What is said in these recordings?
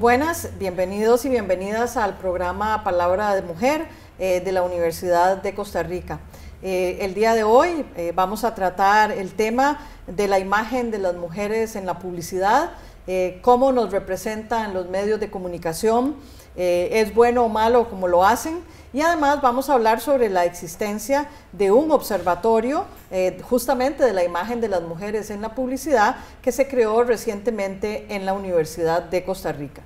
buenas, bienvenidos y bienvenidas al programa Palabra de Mujer eh, de la Universidad de Costa Rica. Eh, el día de hoy eh, vamos a tratar el tema de la imagen de las mujeres en la publicidad, cómo nos representan los medios de comunicación, es bueno o malo como lo hacen. Y además vamos a hablar sobre la existencia de un observatorio justamente de la imagen de las mujeres en la publicidad que se creó recientemente en la Universidad de Costa Rica.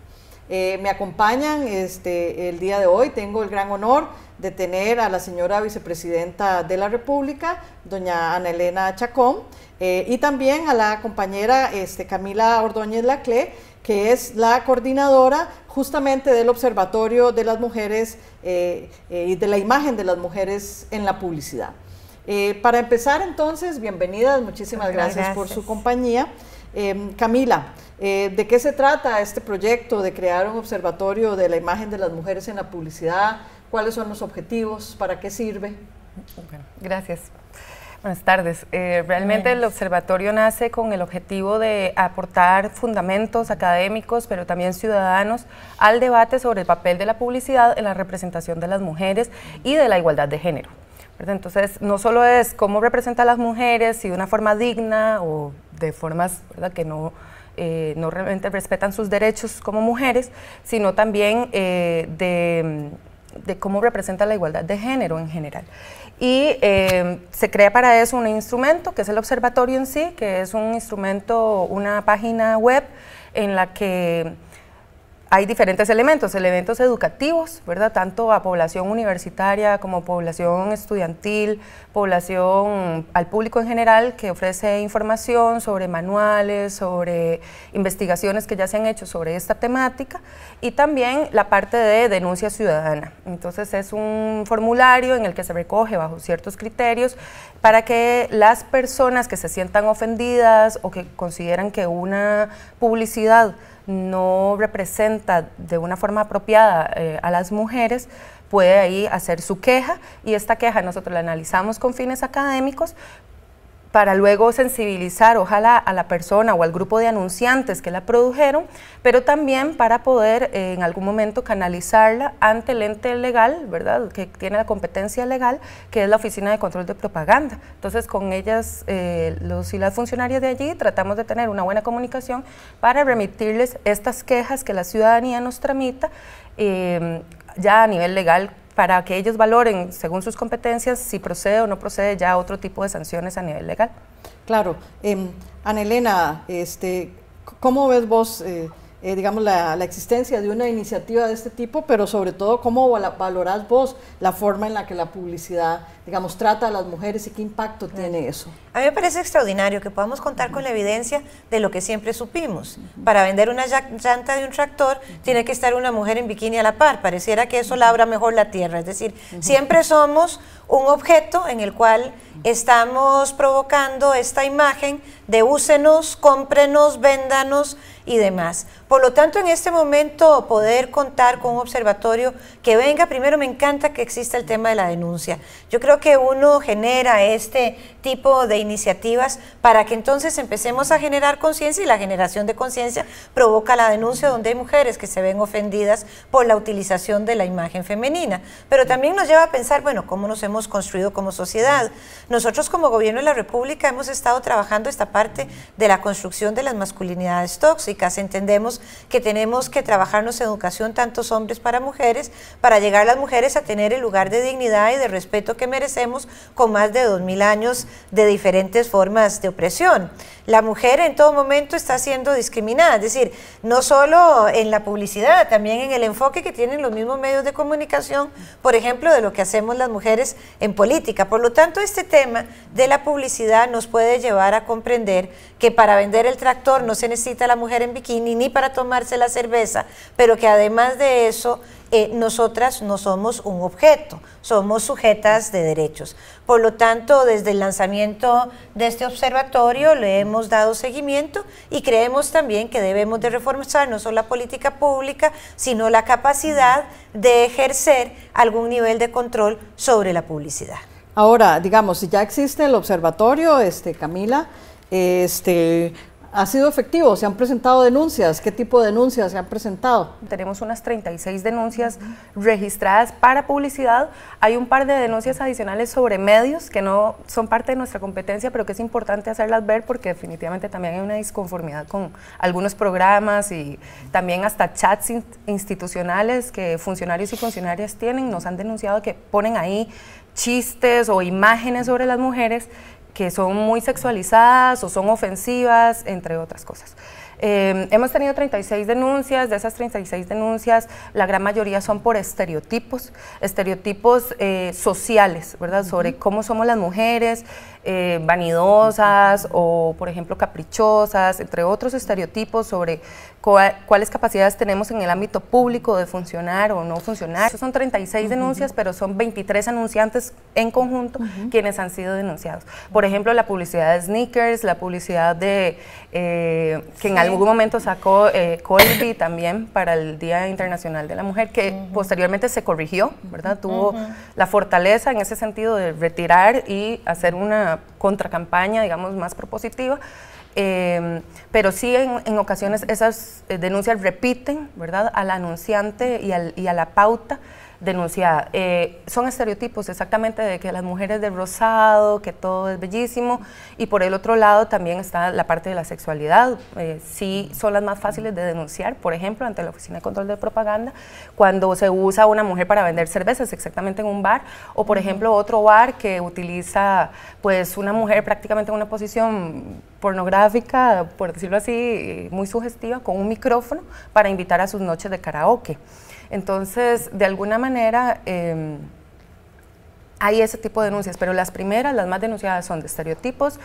Eh, me acompañan este, el día de hoy. Tengo el gran honor de tener a la señora vicepresidenta de la República, doña Ana Elena Chacón, eh, y también a la compañera este, Camila Ordóñez Laclé, que es la coordinadora justamente del Observatorio de las Mujeres eh, y de la imagen de las mujeres en la publicidad. para empezar entonces, bienvenidas, muchísimas gracias por su compañía. Em, Camila, eh, ¿de qué se trata este proyecto de crear un observatorio de la imagen de las mujeres en la publicidad? ¿Cuáles son los objetivos? ¿Para qué sirve? Gracias. Buenas tardes. Eh, realmente el observatorio nace con el objetivo de aportar fundamentos académicos, pero también ciudadanos, al debate sobre el papel de la publicidad en la representación de las mujeres y de la igualdad de género. Entonces, no solo es cómo representa a las mujeres, si de una forma digna o de formas ¿verdad? que no, eh, no realmente respetan sus derechos como mujeres, sino también eh, de, cómo representa la igualdad de género en general. Y eh, se crea para eso un instrumento que es el observatorio en sí, que es un instrumento, una página web en la que hay diferentes elementos, elementos educativos, ¿verdad? Tanto a población universitaria como población estudiantil, población al público en general que ofrece información sobre manuales, sobre investigaciones que ya se han hecho sobre esta temática y también la parte de denuncia ciudadana. Entonces es un formulario en el que se recoge bajo ciertos criterios para que las personas que se sientan ofendidas o que consideran que una publicidad no representa de una forma apropiada eh, a las mujeres, puede ahí hacer su queja y esta queja nosotros la analizamos con fines académicos, para luego sensibilizar, ojalá, a la persona o al grupo de anunciantes que la produjeron, pero también para poder eh, en algún momento canalizarla ante el ente legal, ¿verdad?, que tiene la competencia legal, que es la Oficina de Control de Propaganda. Entonces, con ellas, eh, los y las funcionarias de allí, tratamos de tener una buena comunicación para remitirles estas quejas que la ciudadanía nos tramita, eh, ya a nivel legal para que ellos valoren según sus competencias si procede o no procede ya otro tipo de sanciones a nivel legal. Claro. Eh, este, ¿cómo ves vos? Eh, eh, digamos, la, existencia de una iniciativa de este tipo, pero sobre todo cómo valorás vos la forma en la que la publicidad, digamos, trata a las mujeres y qué impacto tiene eso. A mí me parece extraordinario que podamos contar con la evidencia de lo que siempre supimos. Para vender una llanta de un tractor tiene que estar una mujer en bikini a la par, pareciera que eso labra mejor la tierra, es decir, siempre somos un objeto en el cual estamos provocando esta imagen de úsenos, cómprenos, véndanos, y demás. Por lo tanto, en este momento poder contar con un observatorio que venga, primero me encanta que exista el tema de la denuncia. Yo creo que uno genera este tipo de iniciativas para que entonces empecemos a generar conciencia y la generación de conciencia provoca la denuncia donde hay mujeres que se ven ofendidas por la utilización de la imagen femenina. Pero también nos lleva a pensar, bueno, cómo nos hemos construido como sociedad. Nosotros como gobierno de la República hemos estado trabajando esta parte de la construcción de las masculinidades tóxicas. Entendemos que tenemos que trabajarnos en educación tantos hombres para mujeres para llegar las mujeres a tener el lugar de dignidad y de respeto que merecemos con más de 2.000 años de diferentes formas de opresión la mujer en todo momento está siendo discriminada, es decir, no solo en la publicidad, también en el enfoque que tienen los mismos medios de comunicación, por ejemplo, de lo que hacemos las mujeres en política. Por lo tanto, este tema de la publicidad nos puede llevar a comprender que para vender el tractor no se necesita la mujer en bikini ni para tomarse la cerveza, pero que además de eso eh, nosotras no somos un objeto, somos sujetas de derechos. Por lo tanto, desde el lanzamiento de este observatorio le hemos dado seguimiento y creemos también que debemos de reforzar no solo la política pública, sino la capacidad de ejercer algún nivel de control sobre la publicidad. Ahora, digamos, si ya existe el observatorio, este, Camila, este, ¿Ha sido efectivo? ¿Se han presentado denuncias? ¿Qué tipo de denuncias se han presentado? Tenemos unas 36 denuncias registradas para publicidad. Hay un par de denuncias adicionales sobre medios que no son parte de nuestra competencia, pero que es importante hacerlas ver porque definitivamente también hay una disconformidad con algunos programas y también hasta chats institucionales que funcionarios y funcionarias tienen. Nos han denunciado que ponen ahí chistes o imágenes sobre las mujeres que son muy sexualizadas o son ofensivas, entre otras cosas. Em, hemos tenido 36 denuncias, de esas 36 denuncias la gran mayoría son por estereotipos, estereotipos eh, sociales, ¿verdad? Sobre cómo somos las mujeres, eh, vanidosas o, por ejemplo, caprichosas, entre otros estereotipos sobre cuáles capacidades tenemos en el ámbito público de funcionar o no funcionar. son 36 denuncias, pero son 23 anunciantes en conjunto quienes han sido denunciados. Por ejemplo, la publicidad de sneakers, la publicidad de eh, que en algún momento sacó eh, también para el Día Internacional de la Mujer, que posteriormente se corrigió, ¿verdad? Tuvo la fortaleza en ese sentido de retirar y hacer una contracampaña, digamos, más propositiva. Em, pero sí en, ocasiones esas eh, denuncias repiten, ¿verdad?, al anunciante y, al, y a la pauta denunciada. Eh, son estereotipos exactamente de que las mujeres de rosado, que todo es bellísimo, y por el otro lado también está la parte de la sexualidad. Eh, sí son las más fáciles de denunciar, por ejemplo, ante la Oficina de Control de Propaganda, cuando se usa una mujer para vender cervezas exactamente en un bar, o por ejemplo otro bar que utiliza pues una mujer prácticamente en una posición pornográfica, por decirlo así, muy sugestiva, con un micrófono para invitar a sus noches de karaoke. Entonces, de alguna manera, em, hay ese tipo de denuncias, pero las primeras, las más denunciadas son de estereotipos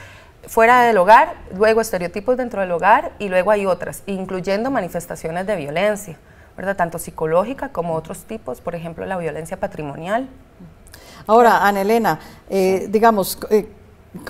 fuera del hogar, luego estereotipos dentro del hogar y luego hay otras, incluyendo manifestaciones de violencia, ¿verdad? Tanto psicológica como otros tipos, por ejemplo, la violencia patrimonial. Ahora, Ana Elena, eh, digamos, eh,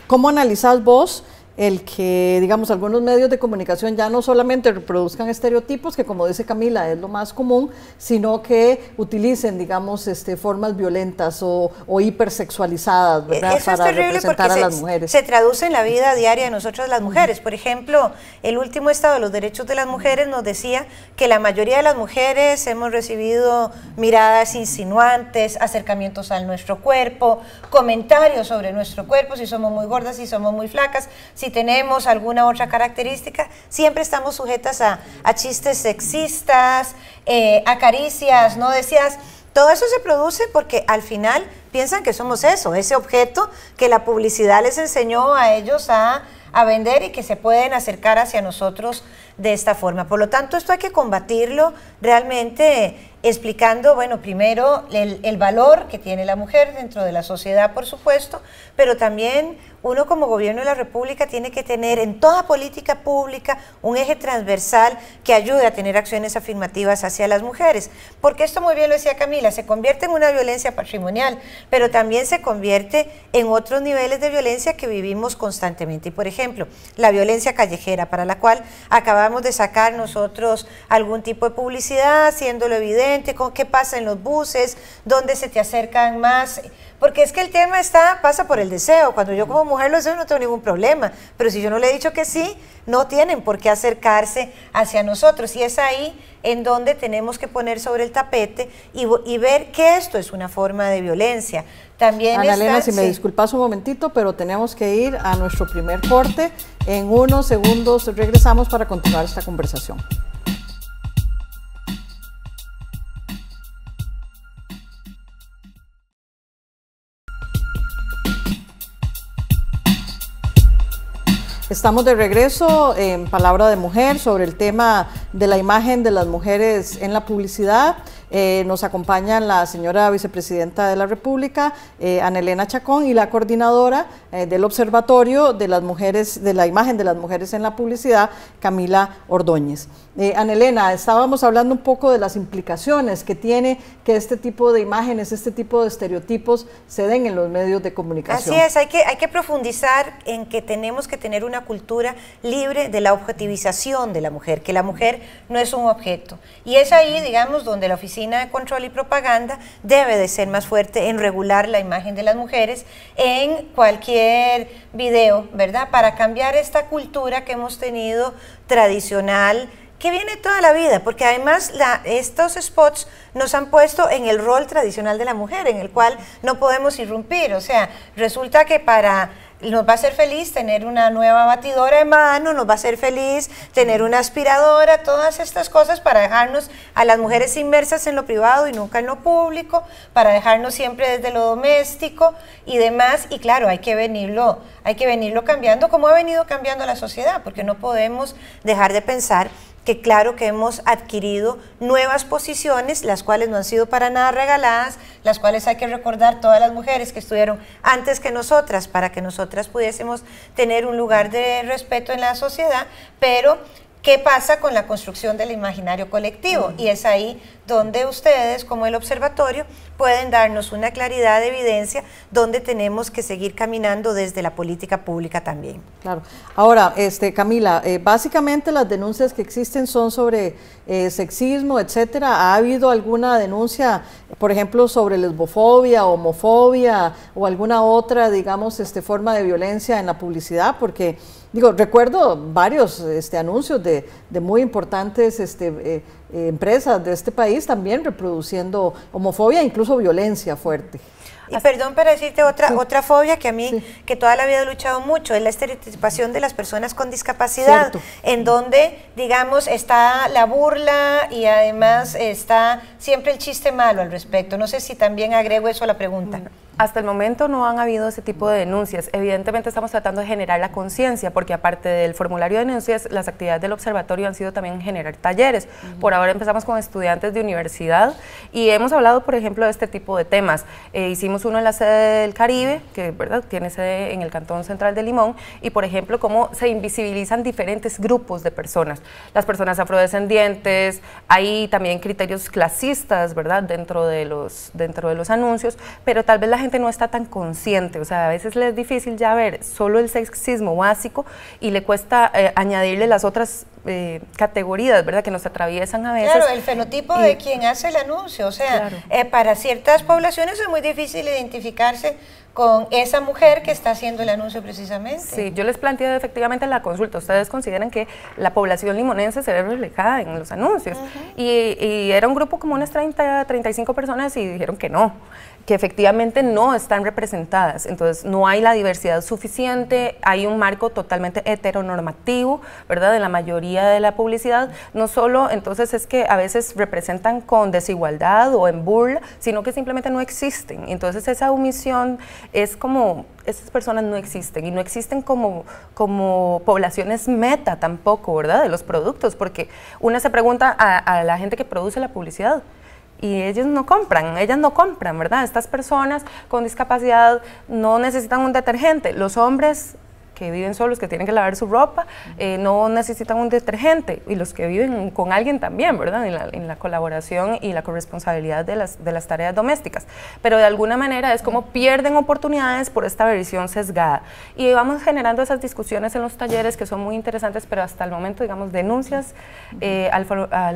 ¿cómo analizas vos? el que, digamos, algunos medios de comunicación ya no solamente reproduzcan estereotipos, que como dice Camila es lo más común, sino que utilicen, digamos, este, formas violentas o, hipersexualizadas, e-, ¿verdad? Eso Para es terrible a las mujeres. se traduce en la vida diaria de nosotras las mujeres. Por ejemplo, el último estado de los derechos de las mujeres nos decía que la mayoría de las mujeres hemos recibido miradas insinuantes, acercamientos al nuestro cuerpo, comentarios sobre nuestro cuerpo, si somos muy gordas, si somos muy flacas, si tenemos alguna otra característica, siempre estamos sujetas a, chistes sexistas, eh, a caricias no decías? Todo eso se produce porque al final piensan que somos eso, ese objeto que la publicidad les enseñó a ellos a, vender y que se pueden acercar hacia nosotros de esta forma. Por lo tanto, esto hay que combatirlo realmente explicando, bueno, primero el, el, valor que tiene la mujer dentro de la sociedad, por supuesto, pero también uno como gobierno de la República tiene que tener en toda política pública un eje transversal que ayude a tener acciones afirmativas hacia las mujeres, porque esto muy bien lo decía Camila, se convierte en una violencia patrimonial, pero también se convierte en otros niveles de violencia que vivimos constantemente. Y por ejemplo, la violencia callejera, para la cual acabamos de sacar nosotros algún tipo de publicidad, haciéndolo evidente, con qué pasa en los buses, dónde se te acercan más. Porque es que el tema está, pasa por el deseo. Cuando yo como mujer lo deseo no tengo ningún problema. Pero si yo no le he dicho que sí, no tienen por qué acercarse hacia nosotros. Y es ahí en donde tenemos que poner sobre el tapete y, ver que esto es una forma de violencia. También Ana Elena, si me disculpas un momentito, pero tenemos que ir a nuestro primer corte. En unos segundos regresamos para continuar esta conversación. Estamos de regreso en Palabra de Mujer sobre el tema de la imagen de las mujeres en la publicidad. Eh, nos acompañan la señora vicepresidenta de la República, eh, Anelena Chacón, y la coordinadora eh, del Observatorio de las Mujeres, de la imagen de las mujeres en la publicidad, Camila Ordóñez. Anelena, estábamos hablando un poco de las implicaciones que tiene que este tipo de imágenes, este tipo de estereotipos se den en los medios de comunicación. Así es, hay que, hay que profundizar en que tenemos que tener una cultura libre de la objetivización de la mujer, que la mujer no es un objeto. Y es ahí, digamos, donde la oficina de Control y Propaganda debe de ser más fuerte en regular la imagen de las mujeres en cualquier video, ¿verdad? Para cambiar esta cultura que hemos tenido tradicional que viene toda la vida, porque además estos spots nos han puesto en el rol tradicional de la mujer, en el cual no podemos irrumpir. O sea, resulta que para nos va a ser feliz tener una nueva batidora en mano, nos va a ser feliz tener una aspiradora, todas estas cosas para dejarnos a las mujeres inmersas en lo privado y nunca en lo público, para dejarnos siempre desde lo doméstico y demás. Y claro, hay que venirlo, hay que venirlo cambiando como ha venido cambiando la sociedad, porque no podemos dejar de pensar que claro que hemos adquirido nuevas posiciones, las cuales no han sido para nada regaladas, las cuales hay que recordar todas las mujeres que estuvieron antes que nosotras para que nosotras pudiésemos tener un lugar de respeto en la sociedad, pero qué pasa con la construcción del imaginario colectivo. Y es ahí donde ustedes, como el observatorio, pueden darnos una claridad de evidencia donde tenemos que seguir caminando desde la política pública también. Claro. Ahora, este, Camila, eh, básicamente las denuncias que existen son sobre eh, sexismo, etcétera. ¿Ha habido alguna denuncia, por ejemplo, sobre lesbofobia, homofobia o alguna otra, digamos, este, forma de violencia en la publicidad? Porque Digo, recuerdo varios este, anuncios de, muy importantes este, eh, eh, empresas de este país también reproduciendo homofobia, incluso violencia fuerte. Y perdón para decirte otra, otra fobia que a mí, que toda la vida he luchado mucho, es la estereotipación de las personas con discapacidad, en donde, digamos, está la burla y además está siempre el chiste malo al respecto. No sé si también agrego eso a la pregunta. Mm. Hasta el momento no han habido ese tipo de denuncias. Evidentemente estamos tratando de generar la conciencia, porque aparte del formulario de denuncias, las actividades del observatorio han sido también generar talleres. Por ahora empezamos con estudiantes de universidad y hemos hablado, por ejemplo, de este tipo de temas. Eh, hicimos uno en la sede del Caribe, que ¿verdad? tiene sede en el Cantón Central de Limón, y por ejemplo, cómo se invisibilizan diferentes grupos de personas. Las personas afrodescendientes, hay también criterios clasistas ¿verdad? Dentro, de los, dentro de los anuncios, pero tal vez la gente no está tan consciente, o sea, a veces le es difícil ya ver solo el sexismo básico y le cuesta eh, añadirle las otras eh, categorías, ¿verdad? Que nos atraviesan a veces. Claro, el fenotipo de quien hace el anuncio, o sea, eh, para ciertas poblaciones es muy difícil identificarse con esa mujer que está haciendo el anuncio precisamente. Sí, yo les planteo efectivamente la consulta. Ustedes consideran que la población limonense se ve reflejada en los anuncios. y, y, era un grupo como unas 30, 35 personas y dijeron que no que efectivamente no están representadas. Entonces, no hay la diversidad suficiente, hay un marco totalmente heteronormativo, ¿verdad? de la mayoría de la publicidad, no solo entonces es que a veces representan con desigualdad o en burla, sino que simplemente no existen. Entonces, esa omisión es como esas personas no existen y no existen como, como poblaciones meta tampoco, ¿verdad? De los productos, porque una se pregunta a, a la gente que produce la publicidad, y ellos no compran, ellas no compran, ¿verdad? Estas personas con discapacidad no necesitan un detergente, los hombres que viven solos, que tienen que lavar su ropa, eh, no necesitan un detergente, y los que viven con alguien también, ¿verdad? En la, colaboración y la corresponsabilidad de las, de las tareas domésticas. Pero de alguna manera es como pierden oportunidades por esta versión sesgada. Y vamos generando esas discusiones en los talleres que son muy interesantes, pero hasta el momento, digamos, denuncias eh, al,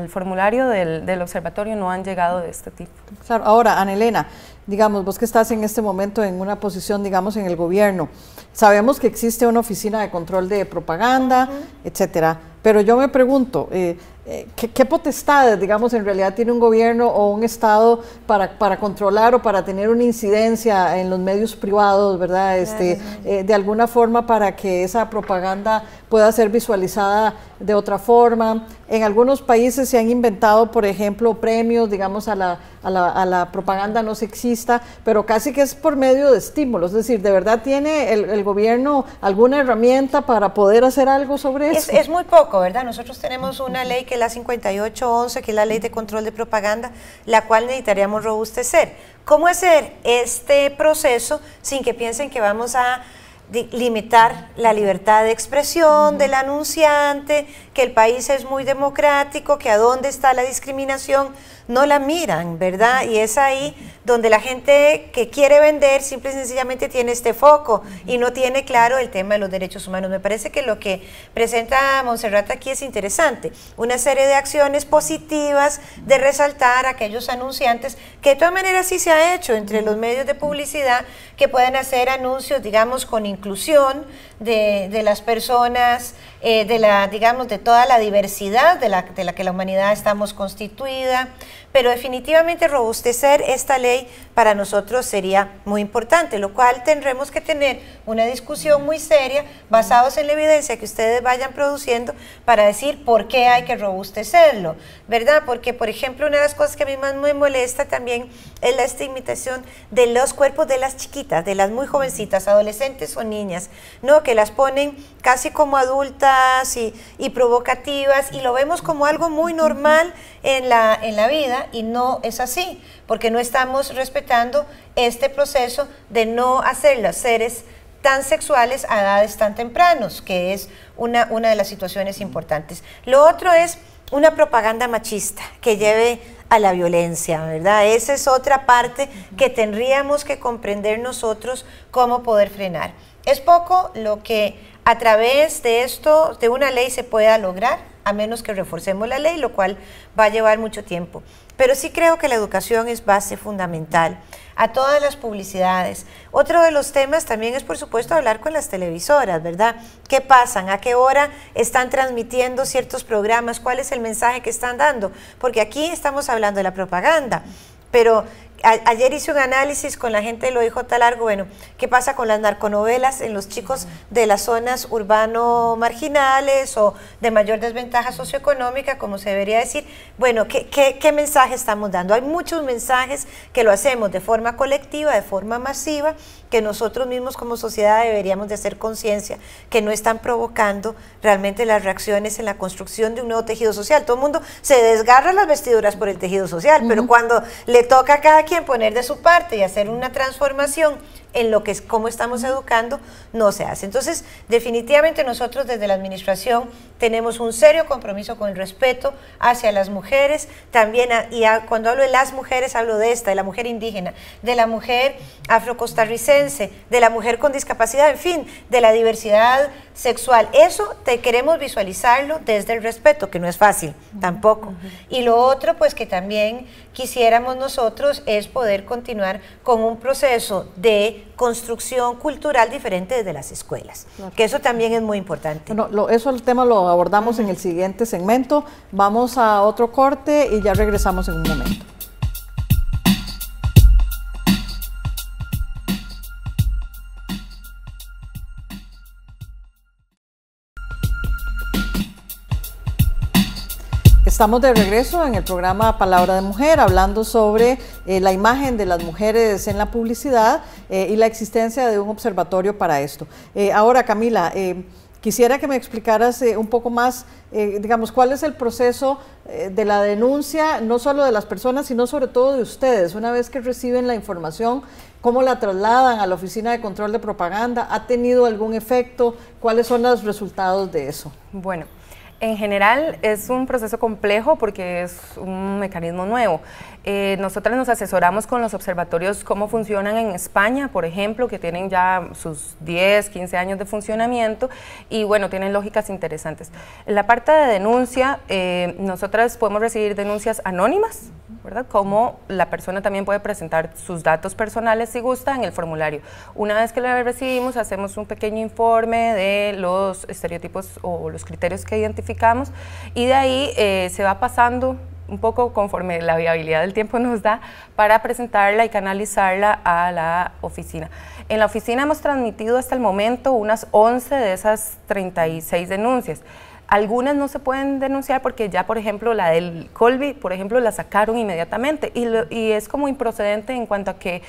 formulario del, observatorio no han llegado de este tipo. ahora, Anelena digamos, vos que estás en este momento en una posición, digamos, en el gobierno, sabemos que existe una oficina de control de propaganda, etcétera. Pero yo me pregunto, eh, eh, ¿qué, potestades, digamos, en realidad tiene un gobierno o un Estado para, para controlar o para tener una incidencia en los medios privados, ¿verdad? Este, eh, de alguna forma para que esa propaganda pueda ser visualizada de otra forma. En algunos países se han inventado, por ejemplo, premios, digamos, a la, a la, propaganda no sexista, pero casi que es por medio de estímulos. Es decir, ¿de verdad tiene el, gobierno alguna herramienta para poder hacer algo sobre eso? es muy poco nosotros tenemos una ley que es la 5811, que es la ley de control de propaganda, la cual necesitaríamos robustecer. ¿Cómo hacer este proceso sin que piensen que vamos a limitar la libertad de expresión del anunciante, que el país es muy democrático, que a dónde está la discriminación? no la miran, ¿verdad? Y es ahí donde la gente que quiere vender simple y sencillamente tiene este foco y no tiene claro el tema de los derechos humanos. Me parece que lo que presenta Monserrat aquí es interesante. Una serie de acciones positivas de resaltar a aquellos anunciantes, que de todas maneras sí se ha hecho entre los medios de publicidad, que pueden hacer anuncios, digamos, con inclusión de, de las personas eh, de la, digamos, de toda la diversidad de la, de la que la humanidad estamos constituida, pero definitivamente robustecer esta ley para nosotros sería muy importante, lo cual tendremos que tener una discusión muy seria basados en la evidencia que ustedes vayan produciendo para decir por qué hay que robustecerlo, ¿verdad? Porque, por ejemplo, una de las cosas que a mí más me molesta también es la estigmatización de los cuerpos de las chiquitas, de las muy jovencitas, adolescentes o niñas, ¿no? Que las ponen casi como adultas y, provocativas y lo vemos como algo muy normal en la, en la vida y no es así, porque no estamos respetando este proceso de no hacer los seres tan sexuales a edades tan tempranos, que es una, una de las situaciones importantes. Lo otro es una propaganda machista que lleve a la violencia, ¿verdad? Esa es otra parte que tendríamos que comprender nosotros cómo poder frenar. Es poco lo que a través de esto, de una ley, se pueda lograr, a menos que reforcemos la ley, lo cual va a llevar mucho tiempo. Pero sí creo que la educación es base fundamental a todas las publicidades. Otro de los temas también es, por supuesto, hablar con las televisoras, ¿verdad? ¿Qué pasan? ¿A qué hora están transmitiendo ciertos programas? ¿Cuál es el mensaje que están dando? Porque aquí estamos hablando de la propaganda, pero ayer hice un análisis con la gente lo tal Largo, bueno, ¿qué pasa con las narconovelas en los chicos de las zonas urbano marginales o de mayor desventaja socioeconómica, como se debería decir? Bueno, qué mensaje estamos dando? Hay muchos mensajes que lo hacemos de forma colectiva, de forma masiva, que nosotros mismos como sociedad deberíamos de hacer conciencia que no están provocando realmente las reacciones en la construcción de un nuevo tejido social. Todo el mundo se desgarra las vestiduras por el tejido social, pero cuando le toca a cada quien poner de su parte y hacer una transformación en lo que es cómo estamos educando, no se hace. Entonces, definitivamente nosotros desde la administración tenemos un serio compromiso con el respeto hacia las mujeres, también, y cuando hablo de las mujeres, hablo de esta, de la mujer indígena, de la mujer afrocostarricense, de la mujer con discapacidad, en fin, de la diversidad sexual. Eso te queremos visualizarlo desde el respeto, que no es fácil tampoco. Y lo otro, pues que también quisiéramos nosotros es poder continuar con un proceso de construcción cultural diferente desde las escuelas, que eso también es muy importante. Bueno, eso el tema lo abordamos en el siguiente segmento. Vamos a otro corte y ya regresamos en un momento. Estamos de regreso en el programa Palabra de Mujer, hablando sobre eh, la imagen de las mujeres en la publicidad eh, y la existencia de un observatorio para esto. Eh, ahora, Camila, quisiera que me explicaras un poco más, digamos, cuál es el proceso de la denuncia, no solo de las personas, sino sobre todo de ustedes. Una vez que reciben la información, ¿cómo la trasladan a la Oficina de Control de Propaganda? ¿Ha tenido algún efecto? ¿Cuáles son los resultados de eso? Bueno. En general es un proceso complejo porque es un mecanismo nuevo. Eh, nosotras nos asesoramos con los observatorios cómo funcionan en España, por ejemplo, que tienen ya sus 10, 15 años de funcionamiento y bueno, tienen lógicas interesantes. En la parte de denuncia, eh, nosotras podemos recibir denuncias anónimas, ¿verdad? Como la persona también puede presentar sus datos personales si gusta en el formulario. Una vez que la recibimos, hacemos un pequeño informe de los estereotipos o los criterios que identificamos y de ahí eh, se va pasando un poco conforme la viabilidad del tiempo nos da para presentarla y canalizarla a la oficina. En la oficina hemos transmitido hasta el momento unas 11 de esas 36 denuncias. Algunas no se pueden denunciar porque ya, por ejemplo, la del Colby, por ejemplo, la sacaron inmediatamente y, y es como improcedente en cuanto a que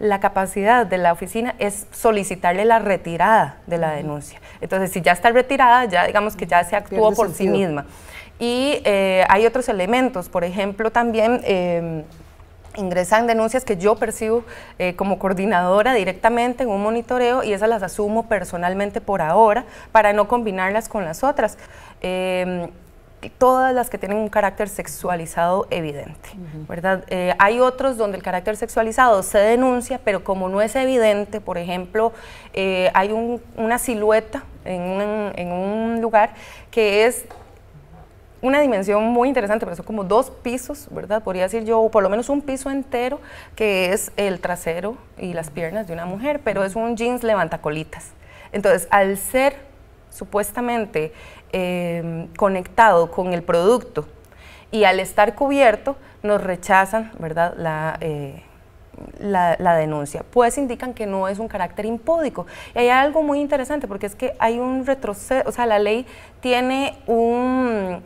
la capacidad de la oficina es solicitarle la retirada de la denuncia. Entonces, si ya está retirada, ya digamos que ya se actuó por sí misma. Y eh, hay otros elementos, por ejemplo, también... Em, ingresan denuncias que yo percibo eh, como coordinadora directamente en un monitoreo y esas las asumo personalmente por ahora para no combinarlas con las otras. Em, todas las que tienen un carácter sexualizado evidente, ¿verdad? Eh, hay otros donde el carácter sexualizado se denuncia, pero como no es evidente, por ejemplo, eh, hay una silueta en un, en un lugar que es una dimensión muy interesante, pero son como dos pisos, ¿verdad? Podría decir yo, o por lo menos un piso entero, que es el trasero y las piernas de una mujer, pero es un jeans levantacolitas. Entonces, al ser supuestamente Em, conectado con el producto y al estar cubierto nos rechazan ¿verdad? Eh, la, la, denuncia, pues indican que no es un carácter impúdico. Y hay algo muy interesante porque es que hay un retroceso, o sea, la ley tiene un...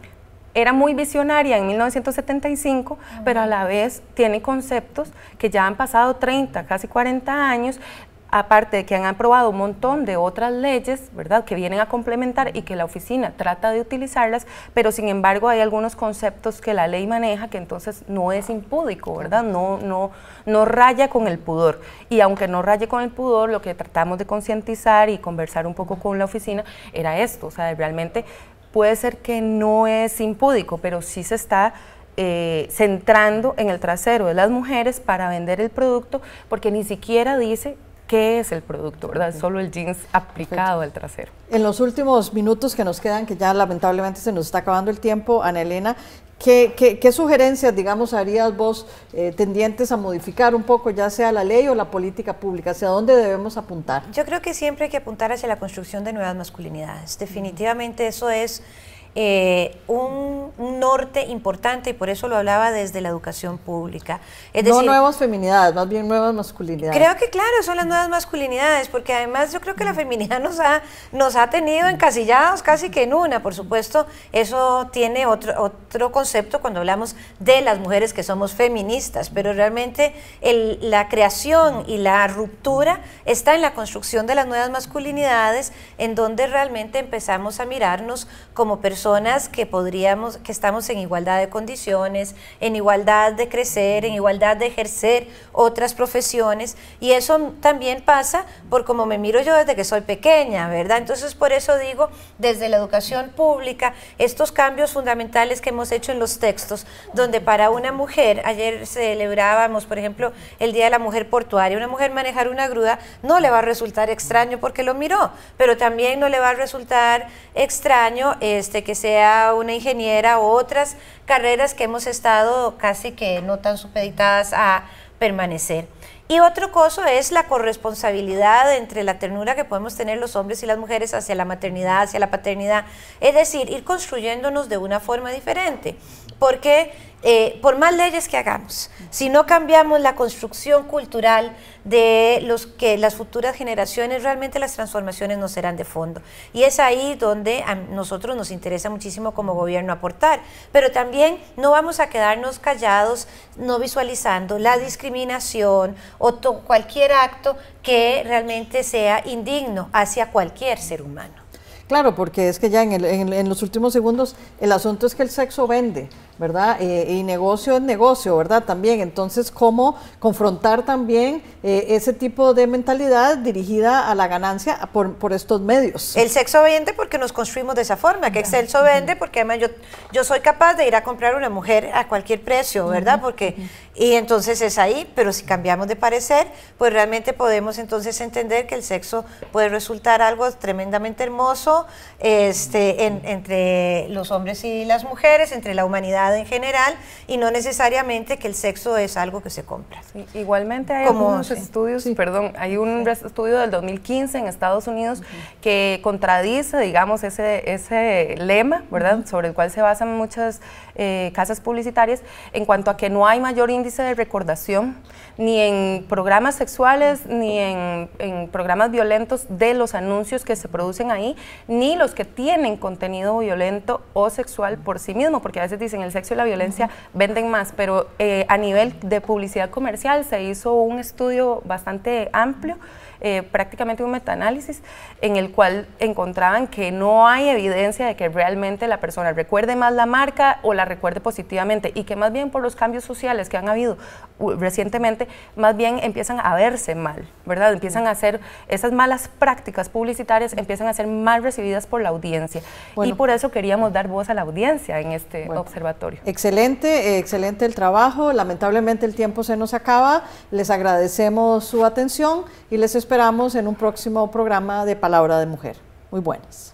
Era muy visionaria en 1975, pero a la vez tiene conceptos que ya han pasado 30, casi 40 años, aparte de que han aprobado un montón de otras leyes, ¿verdad?, que vienen a complementar y que la oficina trata de utilizarlas, pero sin embargo hay algunos conceptos que la ley maneja que entonces no es impúdico, ¿verdad?, no, no, no raya con el pudor. Y aunque no raye con el pudor, lo que tratamos de concientizar y conversar un poco con la oficina era esto, o sea, realmente puede ser que no es impúdico, pero sí se está eh, centrando en el trasero de las mujeres para vender el producto, porque ni siquiera dice qué es el producto, ¿verdad? solo el jeans aplicado al trasero. En los últimos minutos que nos quedan, que ya lamentablemente se nos está acabando el tiempo, Ana Elena, ¿qué, sugerencias, digamos, harías vos eh, tendientes a modificar un poco, ya sea la ley o la política pública? ¿Hacia dónde debemos apuntar? Yo creo que siempre hay que apuntar hacia la construcción de nuevas masculinidades. Definitivamente eso es eh, un norte importante y por eso lo hablaba desde la educación pública. Es no nuevas feminidades, más bien nuevas masculinidades. Creo que claro, son las nuevas masculinidades, porque además yo creo que la mm. feminidad nos ha, nos ha tenido encasillados casi que en una. Por supuesto, eso tiene otro, otro concepto cuando hablamos de las mujeres que somos feministas, pero realmente la creación y la ruptura está en la construcción de las nuevas masculinidades, en donde realmente empezamos a mirarnos como personas que podríamos, que estamos en igualdad de condiciones, en igualdad de crecer, en igualdad de ejercer otras profesiones. Y eso también pasa por cómo me miro yo desde que soy pequeña, ¿verdad? Entonces por eso digo, desde la educación pública, estos cambios fundamentales que hemos hecho en los textos, donde para una mujer, ayer celebrábamos, por ejemplo, el Día de la Mujer Portuaria, una mujer manejar una grúa no le va a resultar extraño porque lo miró, pero también no le va a resultar extraño este que sea una ingeniera o otras carreras que hemos estado casi que no tan supeditadas a permanecer. Y otro coso es la corresponsabilidad entre la ternura que podemos tener los hombres y las mujeres hacia la maternidad, hacia la paternidad, es decir, ir construyéndonos de una forma diferente, porque eh, por más leyes que hagamos, si no cambiamos la construcción cultural de los que las futuras generaciones, realmente las transformaciones no serán de fondo. Y es ahí donde a nosotros nos interesa muchísimo como gobierno aportar. Pero también no vamos a quedarnos callados, no visualizando la discriminación o cualquier acto que realmente sea indigno hacia cualquier ser humano. Claro, porque es que ya en, en, los últimos segundos el asunto es que el sexo vende. ¿verdad? Eh, y negocio es negocio, ¿verdad? También, entonces, ¿cómo confrontar también eh, ese tipo de mentalidad dirigida a la ganancia por, por, estos medios? El sexo vende porque nos construimos de esa forma, que el sexo vende porque además yo, yo soy capaz de ir a comprar una mujer a cualquier precio, ¿verdad? Porque, y entonces es ahí, pero si cambiamos de parecer, pues realmente podemos entonces entender que el sexo puede resultar algo tremendamente hermoso este, entre los hombres y las mujeres, entre la humanidad en general y no necesariamente que el sexo es algo que se compra. igualmente hay Como, estudios, perdón, hay un estudio del 2015 en Estados Unidos que contradice, digamos, ese, ese lema, ¿verdad?, sobre el cual se basan muchas eh, casas publicitarias en cuanto a que no hay mayor índice de recordación ni en programas sexuales ni en programas violentos de los anuncios que se producen ahí, ni los que tienen contenido violento o sexual por sí mismo, porque a veces dicen el sexo y la violencia venden más, pero eh, a nivel de publicidad comercial se hizo un estudio bastante amplio eh, prácticamente un metaanálisis en el cual encontraban que no hay evidencia de que realmente la persona recuerde más la marca o la recuerde positivamente y que más bien por los cambios sociales que han habido recientemente, más bien empiezan a verse mal, ¿verdad? Empiezan a hacer esas malas prácticas publicitarias, empiezan a ser mal recibidas por la audiencia. y por eso queríamos dar voz a la audiencia en este observatorio. Excelente, excelente el trabajo. Lamentablemente el tiempo se nos acaba. Les agradecemos su atención y les esperamos esperamos en un próximo programa de Palabra de Mujer. Muy buenas.